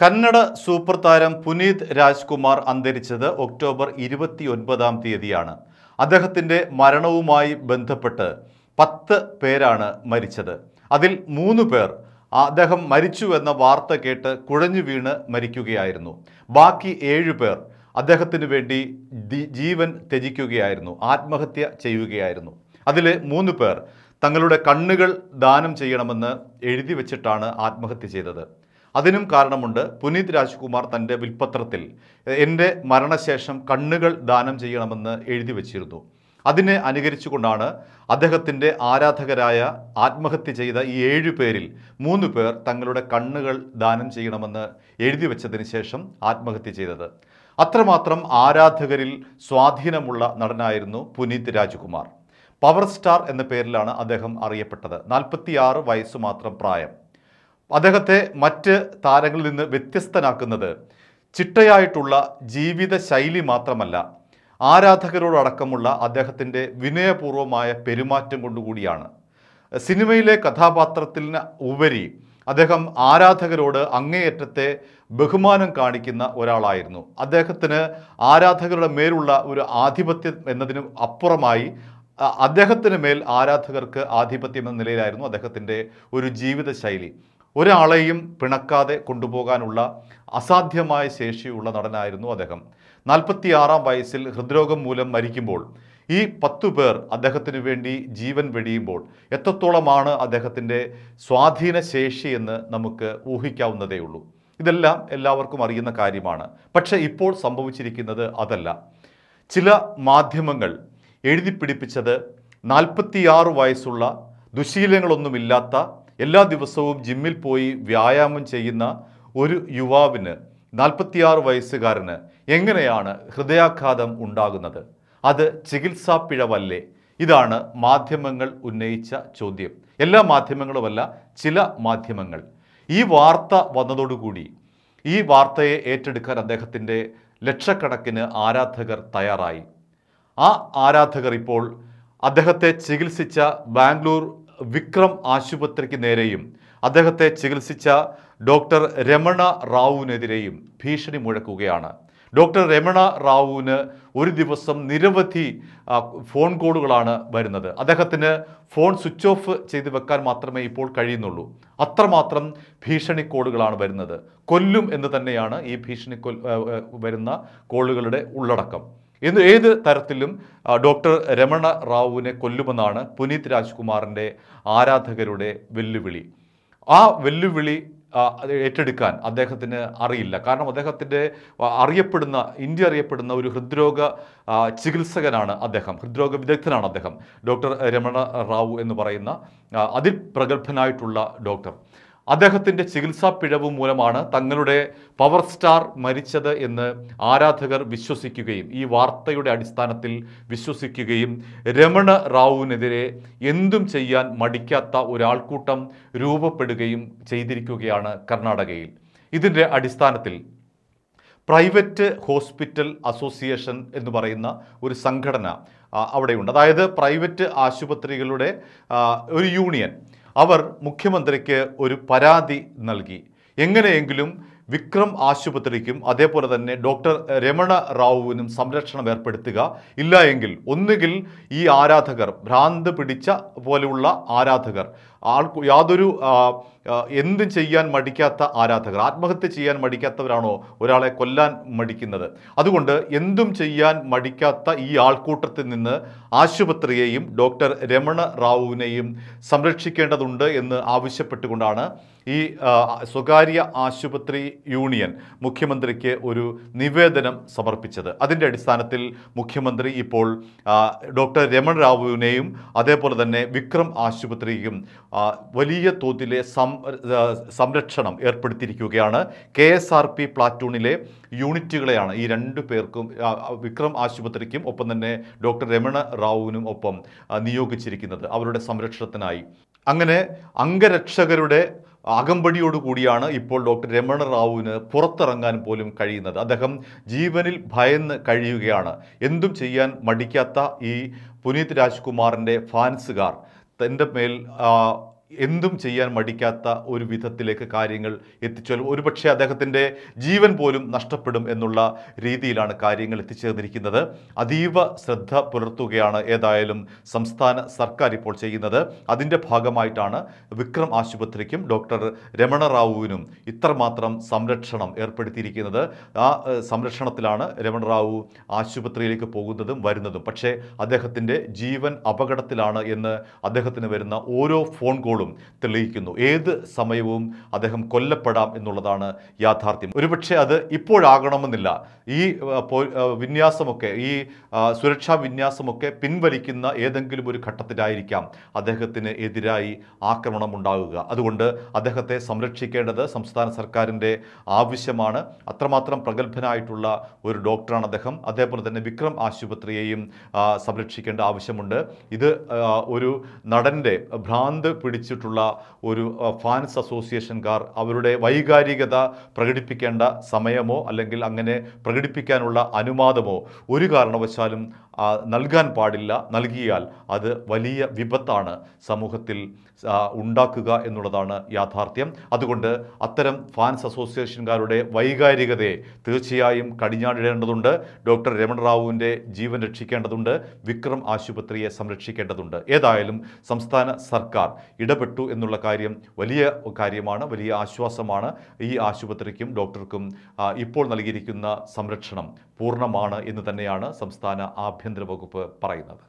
Kannada super താരം പുനീത് രാജ്കുമാർ അന്തരിച്ചത് October ഒൻപതാം തീയതിയാണ് അദ്ദേഹത്തിൻ്റെ മരണവുമായി ബന്ധപ്പെട്ട് പത്ത് പേരാണ് മരിച്ചത് അതിൽ മൂന്ന് പേർ അദ്ദേഹം മരിച്ചു എന്ന വാർത്ത കേട്ട് കുഴഞ്ഞു വീണ് മരിക്കുകയായിരുന്നു ബാക്കി ഏഴു പേർ അദ്ദേഹത്തിന് വേണ്ടി ജീവൻ ത്യജിക്കുകയായിരുന്നു ആത്മഹത്യ ചെയ്യുകയായിരുന്നു അതിൽ മൂന്ന് പേർ തങ്ങളുടെ കണ്ണുകൾ ദാനം ചെയ്യണമെന്ന് എഴുതി വെച്ചിട്ടാണ് ആത്മഹത്യ ചെയ്തത് അതിനും കാരണമുണ്ട് പുനീത് രാജ്കുമാർ തൻ്റെ വിൽപ്പത്രത്തിൽ എൻ്റെ മരണശേഷം കണ്ണുകൾ ദാനം ചെയ്യണമെന്ന് എഴുതി വച്ചിരുന്നു അതിനെ അനുകരിച്ചുകൊണ്ടാണ് അദ്ദേഹത്തിൻ്റെ ആരാധകരായ ആത്മഹത്യ ചെയ്ത ഈ ഏഴു പേരിൽ മൂന്ന് പേർ തങ്ങളുടെ കണ്ണുകൾ ദാനം ചെയ്യണമെന്ന് എഴുതി വെച്ചതിന് ശേഷം ആത്മഹത്യ ചെയ്തത് അത്രമാത്രം ആരാധകരിൽ സ്വാധീനമുള്ള നടനായിരുന്നു പുനീത് രാജ്കുമാർ പവർ സ്റ്റാർ എന്ന പേരിലാണ് അദ്ദേഹം അറിയപ്പെട്ടത് നാൽപ്പത്തിയാറ് വയസ്സ് മാത്രം പ്രായം അദ്ദേഹത്തെ മറ്റ് താരങ്ങളിൽ നിന്ന് വ്യത്യസ്തനാക്കുന്നത് ചിട്ടയായിട്ടുള്ള ജീവിത ശൈലി മാത്രമല്ല ആരാധകരോടക്കമുള്ള അദ്ദേഹത്തിൻ്റെ വിനയപൂർവമായ പെരുമാറ്റം കൊണ്ടുകൂടിയാണ് സിനിമയിലെ കഥാപാത്രത്തിന് ഉപരി അദ്ദേഹം ആരാധകരോട് അങ്ങേയറ്റത്തെ ബഹുമാനം കാണിക്കുന്ന ഒരാളായിരുന്നു അദ്ദേഹത്തിന് ആരാധകരുടെ മേലുള്ള ഒരു ആധിപത്യം എന്നതിനും അപ്പുറമായി അദ്ദേഹത്തിന് മേൽ ആരാധകർക്ക് ആധിപത്യം എന്ന നിലയിലായിരുന്നു അദ്ദേഹത്തിൻ്റെ ഒരു ജീവിതശൈലി ഒരാളെയും പിണക്കാതെ കൊണ്ടുപോകാനുള്ള അസാധ്യമായ ശേഷിയുള്ള നടനായിരുന്നു അദ്ദേഹം ആറാം വയസ്സിൽ ഹൃദ്രോഗം മൂലം മരിക്കുമ്പോൾ ഈ പത്തു പേർ അദ്ദേഹത്തിന് വേണ്ടി ജീവൻ വെടിയുമ്പോൾ എത്രത്തോളമാണ് അദ്ദേഹത്തിൻ്റെ സ്വാധീന ശേഷി എന്ന് നമുക്ക് ഊഹിക്കാവുന്നതേ ഉള്ളൂ ഇതെല്ലാം എല്ലാവർക്കും അറിയുന്ന കാര്യമാണ് പക്ഷേ ഇപ്പോൾ സംഭവിച്ചിരിക്കുന്നത് അതല്ല ചില മാധ്യമങ്ങൾ എഴുതിപ്പിടിപ്പിച്ചത് നാൽപ്പത്തിയാറ് വയസ്സുള്ള ദുശീലങ്ങളൊന്നുമില്ലാത്ത എല്ലാ ദിവസവും ജിമ്മിൽ പോയി വ്യായാമം ചെയ്യുന്ന ഒരു യുവാവിന് നാൽപ്പത്തിയാറ് വയസ്സുകാരന് എങ്ങനെയാണ് ഹൃദയാഘാതം ഉണ്ടാകുന്നത് അത് ചികിത്സാ പിഴവല്ലേ ഇതാണ് മാധ്യമങ്ങൾ ഉന്നയിച്ച ചോദ്യം എല്ലാ മാധ്യമങ്ങളുമല്ല ചില മാധ്യമങ്ങൾ ഈ വാർത്ത വന്നതോടുകൂടി ഈ വാർത്തയെ ഏറ്റെടുക്കാൻ അദ്ദേഹത്തിൻ്റെ ലക്ഷക്കണക്കിന് ആരാധകർ തയ്യാറായി ആ ആരാധകർ ഇപ്പോൾ അദ്ദേഹത്തെ ചികിത്സിച്ച ബാംഗ്ലൂർ വിക്രം ആശുപത്രിക്ക് നേരെയും അദ്ദേഹത്തെ ചികിത്സിച്ച ഡോക്ടർ രമണ റാവുവിനെതിരെയും ഭീഷണി മുഴക്കുകയാണ് ഡോക്ടർ രമണ റാവുവിന് ഒരു ദിവസം നിരവധി ഫോൺ കോളുകളാണ് വരുന്നത് അദ്ദേഹത്തിന് ഫോൺ സ്വിച്ച് ഓഫ് ചെയ്ത് വെക്കാൻ മാത്രമേ ഇപ്പോൾ കഴിയുന്നുള്ളൂ അത്രമാത്രം ഭീഷണി കോളുകളാണ് വരുന്നത് കൊല്ലും എന്ന് തന്നെയാണ് ഈ ഭീഷണി വരുന്ന കോളുകളുടെ ഉള്ളടക്കം എന്ന് ഏത് തരത്തിലും ഡോക്ടർ രമണ റാവുവിനെ കൊല്ലുമെന്നാണ് പുനീത് രാജ്കുമാറിൻ്റെ ആരാധകരുടെ വെല്ലുവിളി ആ വെല്ലുവിളി ഏറ്റെടുക്കാൻ അദ്ദേഹത്തിന് അറിയില്ല കാരണം അദ്ദേഹത്തിൻ്റെ അറിയപ്പെടുന്ന ഇന്ത്യ അറിയപ്പെടുന്ന ഒരു ഹൃദ്രോഗ ചികിത്സകനാണ് അദ്ദേഹം ഹൃദ്രോഗ വിദഗ്ധനാണ് അദ്ദേഹം ഡോക്ടർ രമണ റാവു എന്ന് പറയുന്ന അതിൽ പ്രഗത്ഭനായിട്ടുള്ള ഡോക്ടർ അദ്ദേഹത്തിൻ്റെ ചികിത്സാ പിഴവ് മൂലമാണ് തങ്ങളുടെ പവർ സ്റ്റാർ മരിച്ചത് എന്ന് ആരാധകർ വിശ്വസിക്കുകയും ഈ വാർത്തയുടെ അടിസ്ഥാനത്തിൽ വിശ്വസിക്കുകയും രമണ റാവുവിനെതിരെ എന്തും ചെയ്യാൻ മടിക്കാത്ത ഒരാൾക്കൂട്ടം രൂപപ്പെടുകയും ചെയ്തിരിക്കുകയാണ് കർണാടകയിൽ ഇതിൻ്റെ അടിസ്ഥാനത്തിൽ പ്രൈവറ്റ് ഹോസ്പിറ്റൽ അസോസിയേഷൻ എന്ന് പറയുന്ന ഒരു സംഘടന അവിടെയുണ്ട് അതായത് പ്രൈവറ്റ് ആശുപത്രികളുടെ ഒരു യൂണിയൻ അവർ മുഖ്യമന്ത്രിക്ക് ഒരു പരാതി നൽകി എങ്ങനെയെങ്കിലും വിക്രം ആശുപത്രിക്കും അതേപോലെ തന്നെ ഡോക്ടർ രമണ റാവുവിനും സംരക്ഷണം ഏർപ്പെടുത്തുക ഇല്ല എങ്കിൽ ഒന്നുകിൽ ഈ ആരാധകർ ഭ്രാന്ത് പിടിച്ച പോലെയുള്ള ആരാധകർ ആൾ യാതൊരു എന്തും ചെയ്യാൻ മടിക്കാത്ത ആരാധകർ ആത്മഹത്യ ചെയ്യാൻ മടിക്കാത്തവരാണോ ഒരാളെ കൊല്ലാൻ മടിക്കുന്നത് അതുകൊണ്ട് എന്തും ചെയ്യാൻ മടിക്കാത്ത ഈ ആൾക്കൂട്ടത്തിൽ നിന്ന് ആശുപത്രിയെയും ഡോക്ടർ രമണ റാവുവിനെയും സംരക്ഷിക്കേണ്ടതുണ്ട് എന്ന് ആവശ്യപ്പെട്ടുകൊണ്ടാണ് ഈ സ്വകാര്യ ആശുപത്രി യൂണിയൻ മുഖ്യമന്ത്രിക്ക് ഒരു നിവേദനം സമർപ്പിച്ചത് അതിൻ്റെ അടിസ്ഥാനത്തിൽ മുഖ്യമന്ത്രി ഇപ്പോൾ ഡോക്ടർ രമൺ റാവുവിനെയും അതേപോലെ തന്നെ വിക്രം ആശുപത്രിക്കും വലിയ തോതിലെ സം സംരക്ഷണം ഏർപ്പെടുത്തിയിരിക്കുകയാണ് കെ എസ് ആർ പി പ്ലാറ്റൂണിലെ യൂണിറ്റുകളെയാണ് ഈ രണ്ട് പേർക്കും വിക്രം ആശുപത്രിക്കും ഒപ്പം തന്നെ ഡോക്ടർ രമണ റാവുവിനും ഒപ്പം നിയോഗിച്ചിരിക്കുന്നത് അവരുടെ സംരക്ഷണത്തിനായി അങ്ങനെ അംഗരക്ഷകരുടെ അകമ്പടിയോടുകൂടിയാണ് ഇപ്പോൾ ഡോക്ടർ രമണ റാവുവിന് പുറത്തിറങ്ങാൻ പോലും കഴിയുന്നത് അദ്ദേഹം ജീവനിൽ ഭയന്ന് കഴിയുകയാണ് എന്തും ചെയ്യാൻ മടിക്കാത്ത ഈ പുനീത് രാജ്കുമാറിൻ്റെ ഫാൻസുകാർ തൻ്റെ മേൽ എന്തും ചെയ്യാൻ മടിക്കാത്ത ഒരു വിധത്തിലേക്ക് കാര്യങ്ങൾ എത്തിച്ചാൽ ഒരുപക്ഷെ അദ്ദേഹത്തിൻ്റെ ജീവൻ പോലും നഷ്ടപ്പെടും എന്നുള്ള രീതിയിലാണ് കാര്യങ്ങൾ എത്തിച്ചേർന്നിരിക്കുന്നത് അതീവ ശ്രദ്ധ പുലർത്തുകയാണ് ഏതായാലും സംസ്ഥാന സർക്കാർ ഇപ്പോൾ ചെയ്യുന്നത് അതിൻ്റെ ഭാഗമായിട്ടാണ് വിക്രം ആശുപത്രിക്കും ഡോക്ടർ രമണ റാവുവിനും ഇത്രമാത്രം സംരക്ഷണം ഏർപ്പെടുത്തിയിരിക്കുന്നത് ആ സംരക്ഷണത്തിലാണ് രമണ റാവു ആശുപത്രിയിലേക്ക് പോകുന്നതും വരുന്നതും പക്ഷേ അദ്ദേഹത്തിൻ്റെ ജീവൻ അപകടത്തിലാണ് എന്ന് അദ്ദേഹത്തിന് വരുന്ന ഓരോ ഫോൺ കോൾ ഇപ്പോഴും തെളിയിക്കുന്നു ഏത് സമയവും അദ്ദേഹം കൊല്ലപ്പെടാം എന്നുള്ളതാണ് യാഥാർത്ഥ്യം ഒരുപക്ഷെ അത് ഇപ്പോഴാകണമെന്നില്ല ഈ വിന്യാസമൊക്കെ ഈ സുരക്ഷാ വിന്യാസമൊക്കെ പിൻവലിക്കുന്ന ഏതെങ്കിലും ഒരു ഘട്ടത്തിലായിരിക്കാം അദ്ദേഹത്തിന് എതിരായി ആക്രമണം ഉണ്ടാകുക അതുകൊണ്ട് അദ്ദേഹത്തെ സംരക്ഷിക്കേണ്ടത് സംസ്ഥാന സർക്കാരിൻ്റെ ആവശ്യമാണ് അത്രമാത്രം പ്രഗത്ഭനായിട്ടുള്ള ഒരു ഡോക്ടറാണ് അദ്ദേഹം അതേപോലെ തന്നെ വിക്രം ആശുപത്രിയെയും സംരക്ഷിക്കേണ്ട ആവശ്യമുണ്ട് ഇത് ഒരു നടൻ്റെ ഭ്രാന്ത് പിടിച്ച് സംബന്ധിച്ചിട്ടുള്ള ഒരു ഫാൻസ് അസോസിയേഷൻകാർ അവരുടെ വൈകാരികത പ്രകടിപ്പിക്കേണ്ട സമയമോ അല്ലെങ്കിൽ അങ്ങനെ പ്രകടിപ്പിക്കാനുള്ള അനുവാദമോ ഒരു കാരണവശാലും നൽകാൻ പാടില്ല നൽകിയാൽ അത് വലിയ വിപത്താണ് സമൂഹത്തിൽ ഉണ്ടാക്കുക എന്നുള്ളതാണ് യാഥാർത്ഥ്യം അതുകൊണ്ട് അത്തരം ഫാൻസ് അസോസിയേഷൻകാരുടെ വൈകാരികതയെ തീർച്ചയായും കടിഞ്ഞാടിടേണ്ടതുണ്ട് ഡോക്ടർ രമൺ റാവുവിൻ്റെ ജീവൻ രക്ഷിക്കേണ്ടതുണ്ട് വിക്രം ആശുപത്രിയെ സംരക്ഷിക്കേണ്ടതുണ്ട് ഏതായാലും സംസ്ഥാന സർക്കാർ ഇട രക്ഷപ്പെട്ടു എന്നുള്ള കാര്യം വലിയ കാര്യമാണ് വലിയ ആശ്വാസമാണ് ഈ ആശുപത്രിക്കും ഡോക്ടർക്കും ഇപ്പോൾ നൽകിയിരിക്കുന്ന സംരക്ഷണം പൂർണ്ണമാണ് എന്ന് തന്നെയാണ് സംസ്ഥാന ആഭ്യന്തര വകുപ്പ് പറയുന്നത്